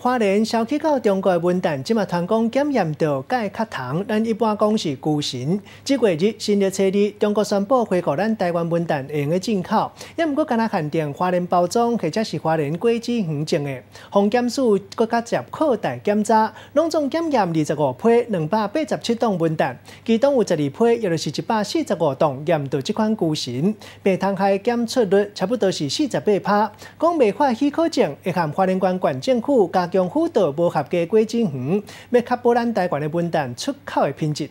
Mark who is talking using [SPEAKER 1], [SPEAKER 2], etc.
[SPEAKER 1] 华联小汽到中国分店即马通讲检验到该壳糖，咱一般讲是固形。即几日新的车里中国宣布回果，咱台湾分店用的进口，也毋过敢若限定华联包装，或者是华联国际认种的。红检数搁较接扩大检查，拢总检验二十五批两百八十七栋分蛋，其中有十二批，又是一百四十五栋验到即款固形，被摊开检测率差不多是四十八趴。讲未发许可证会含华联关管政库加。强辅导无合格果子园，要确保咱台湾嘅文旦出口嘅品质。